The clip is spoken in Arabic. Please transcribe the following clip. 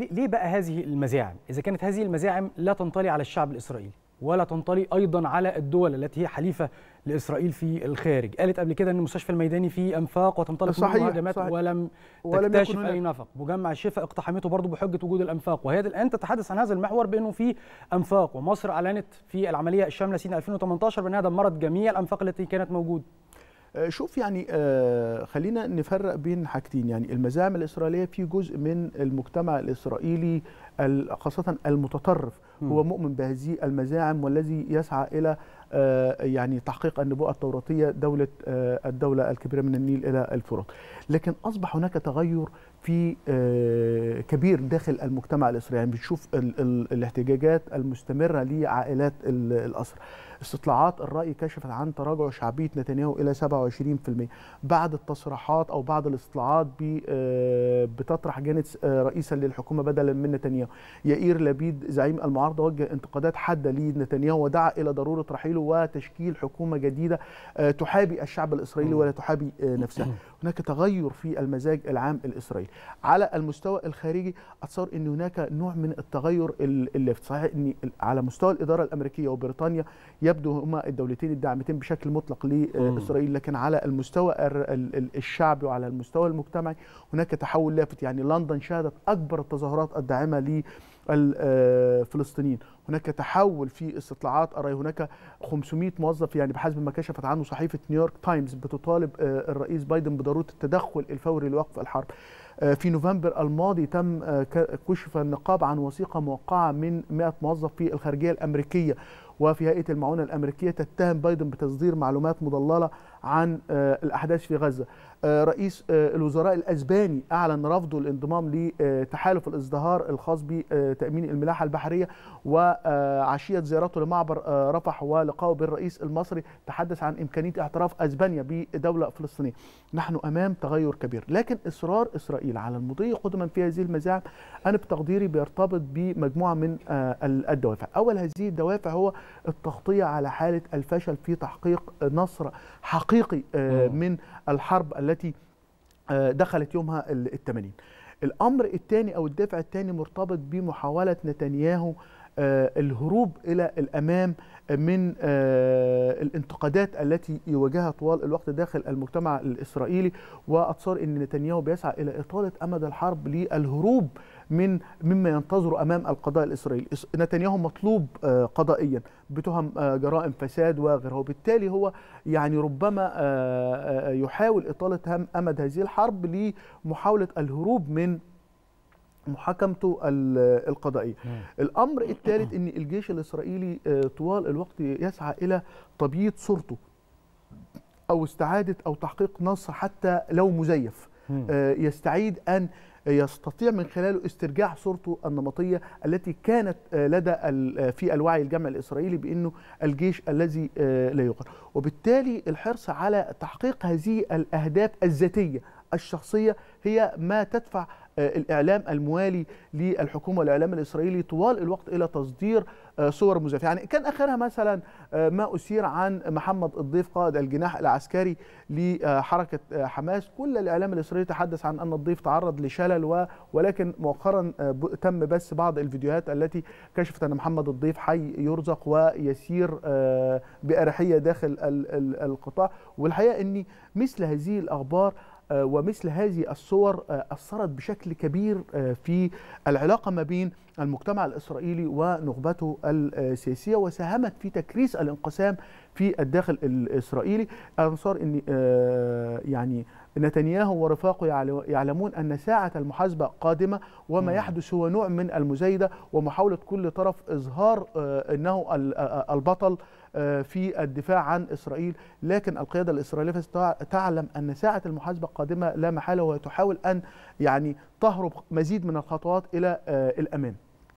ليه بقى هذه المزاعم؟ إذا كانت هذه المزاعم لا تنطلي على الشعب الإسرائيلي ولا تنطلي أيضا على الدول التي هي حليفة لإسرائيل في الخارج قالت قبل كده أن المستشفى الميداني فيه أنفاق وتنطلق صحيح هجمات ولم, ولم تكتشف أي نفق مجمع الشفاء اقتحمته برضه بحجة وجود الأنفاق وهي الآن تتحدث عن هذا المحور بأنه في أنفاق ومصر أعلنت في العملية الشاملة سنة 2018 بأنها دمرت جميع الأنفاق التي كانت موجودة آه، شوف يعني آه، خلينا نفرق بين حاجتين يعني المزاعم الإسرائيلية في جزء من المجتمع الإسرائيلي خاصة المتطرف هو مؤمن بهذه المزاعم والذي يسعى إلى آه، يعني تحقيق النبوءة التوراتية دولة الدولة الكبيرة من النيل إلى الفرات لكن أصبح هناك تغير في كبير داخل المجتمع الإسرائيلي يعني بنشوف الاحتجاجات المستمرة لعائلات الأسرى استطلاعات الرأي كشفت عن تراجع شعبية نتنياهو إلى 27% بعد التصريحات أو بعد الاستطلاعات آه، بتطرح جانتس آه، رئيسا للحكومة بدلا من نتنياهو يائير لبيد زعيم المعارضة وجه انتقادات حادة لنتنياهو ودعا إلى ضرورة رحيله وتشكيل حكومة جديدة آه، تحابي الشعب الإسرائيلي ولا تحابي نفسها هناك تغير في المزاج العام الإسرائيلي على المستوى الخارجي أتصور أن هناك نوع من التغير اللي صحيح أن على مستوى الإدارة الأمريكية وبريطانيا يبدو هما الدولتين الداعمتين بشكل مطلق لاسرائيل لكن على المستوى الشعبي وعلى المستوى المجتمعي هناك تحول لافت يعني لندن شهدت اكبر التظاهرات الداعمه للفلسطينيين آه، هناك تحول في استطلاعات أرأي هناك 500 موظف يعني بحسب ما كشفت عنه صحيفة نيويورك تايمز بتطالب آه، الرئيس بايدن بضرورة التدخل الفوري لوقف الحرب آه، في نوفمبر الماضي تم آه، كشف النقاب عن وثيقة موقعة من 100 موظف في الخارجية الأمريكية وفي هيئة المعونة الأمريكية تتهم بايدن بتصدير معلومات مضللة عن الأحداث في غزة رئيس الوزراء الأسباني أعلن رفضه الانضمام لتحالف الازدهار الخاص بتأمين الملاحة البحرية و عشية زيارته لمعبر آه، رفح ولقائه بالرئيس المصري تحدث عن إمكانية اعتراف أسبانيا بدولة فلسطينية نحن أمام تغير كبير لكن إصرار إسرائيل على المضي قدما في هذه المزاعم أنا بتقديري بيرتبط بمجموعة من آه، الدوافع أول هذه الدوافع هو التغطية على حالة الفشل في تحقيق نصر حقيقي آه، من الحرب التي دخلت يومها الثمانين الأمر الثاني أو الدفع الثاني مرتبط بمحاولة نتنياهو آه، الهروب إلى الأمام من آه، الانتقادات التي يواجهها طوال الوقت داخل المجتمع الإسرائيلي وأتصار أن نتنياهو بيسعى إلى إطالة أمد الحرب للهروب من مما ينتظره امام القضاء الاسرائيلي نتنياهو مطلوب آه، قضائيا بتهم جرائم فساد وغيرها وبالتالي هو يعني ربما يحاول اطاله امد هذه الحرب لمحاوله الهروب من محاكمته القضائيه. الامر الثالث ان الجيش الاسرائيلي آه، طوال الوقت يسعى الى تبييض صورته او استعاده او تحقيق نصر حتى لو مزيف آه، يستعيد ان يستطيع من خلاله استرجاع صورته النمطيه التي كانت آه، لدى في الوعي الجمعي الاسرائيلي بانه الجيش الذي لا يقر وبالتالي الحرص على تحقيق هذه الاهداف الذاتيه الشخصيه هي ما تدفع آه، الإعلام الموالي للحكومة والإعلام الإسرائيلي طوال الوقت إلى تصدير آه، صور مزيفة يعني كان آخرها مثلا آه، ما أثير عن محمد الضيف قائد الجناح العسكري لحركة حماس كل الإعلام الإسرائيلي تحدث عن أن الضيف تعرض لشلل ولكن مؤخرا تم بس بعض الفيديوهات التي كشفت أن محمد الضيف حي يرزق ويسير بأريحية داخل القطاع والحقيقة ان مثل هذه الأخبار آه، ومثل هذه الصور آه، أثرت بشكل كبير آه، في العلاقة ما بين المجتمع الإسرائيلي ونخبته السياسية وساهمت في تكريس الانقسام في الداخل الإسرائيلي أنصار أن يعني نتنياهو ورفاقه يعلمون أن ساعة المحاسبة قادمة وما يحدث هو نوع من المزايدة ومحاولة كل طرف إظهار آه، أنه آه، آه، البطل في الدفاع عن إسرائيل لكن القيادة الإسرائيلية تعلم أن ساعة المحاسبة قادمة لا محالة وتحاول أن يعني تهرب مزيد من الخطوات إلى الأمان